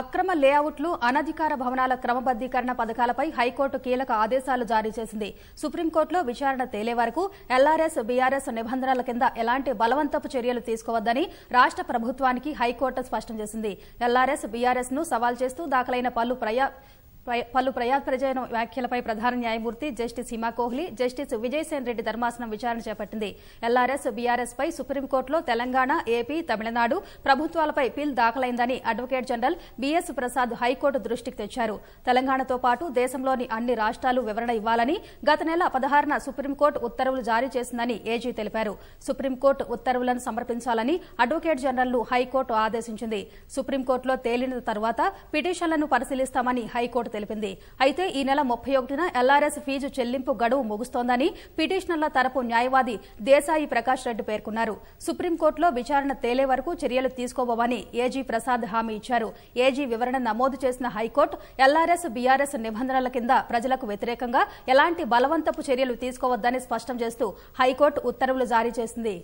అక్రమ లేఅవుట్లు అనధికార భవనాల క్రమబద్దీకరణ పథకాలపై హైకోర్టు కీలక ఆదేశాలు జారీ చేసింది సుప్రీంకోర్టులో విచారణ తేలే వరకు ఎల్ఆర్ఎస్ బీఆర్ఎస్ నిబంధనల కింద ఎలాంటి బలవంతపు చర్యలు తీసుకోవద్దని రాష్ట ప్రభుత్వానికి హైకోర్టు స్పష్టం చేసింది ఎల్ఆర్ఎస్ బీఆర్ఎస్ ను సవాల్ చేస్తూ దాఖలైన పలు పలు ప్రజా ప్రజాన వ్యాఖ్యలపై ప్రధాన న్యాయమూర్తి జస్టిస్ హిమా కోహ్లీ జస్టిస్ విజయసేన్ రెడ్డి ధర్మాసనం విచారణ చేపట్టింది ఎల్ఆర్ఎస్ బీఆర్ఎస్ పై సుప్రీంకోర్టులో తెలంగాణ ఏపీ తమిళనాడు ప్రభుత్వాలపై పిల్ దాఖలైందని advocate general BS Prasad high court దృష్టికి తెచ్చారు తెలంగాణతో పాటు దేశంలోని అన్ని రాష్ట్రాలు వివరణ ఇవ్వాలని గత నెల పదహారున సుప్రీంకోర్టు ఉత్తర్వులు జారీ చేసిందని ఏజీ తెలిపారు సుప్రీంకోర్టు ఉత్తర్వులను సమర్పించాలని అడ్వకేట్ జనరల్ను హైకోర్టు ఆదేశించింది సుప్రీంకోర్టులో తేలిన తర్వాత పిటిషన్లను పరిశీలిస్తామని హైకోర్టు తెలిపింది అయితే ఈ నెల ముప్పై ఒకటిన ఎల్ఆర్ఎస్ ఫీజు చెల్లింపు గడువు ముగుస్తోందని పిటిషనర్ల తరపు న్యాయవాది దేశాయి ప్రకాష్ రెడ్డి పేర్కొన్నారు సుప్రీంకోర్టులో విచారణ తేలే వరకు చర్యలు తీసుకోబోమని ఏజీ ప్రసాద్ హామీ ఇచ్చారు ఏజీ వివరణ నమోదు చేసిన హైకోర్టు ఎల్ఆర్ఎస్ బీఆర్ఎస్ నిబంధనల కింద ప్రజలకు వ్యతిరేకంగా ఎలాంటి బలవంతపు చర్యలు తీసుకోవద్దని స్పష్టం చేస్తూ హైకోర్టు ఉత్తర్వులు జారీ చేసింది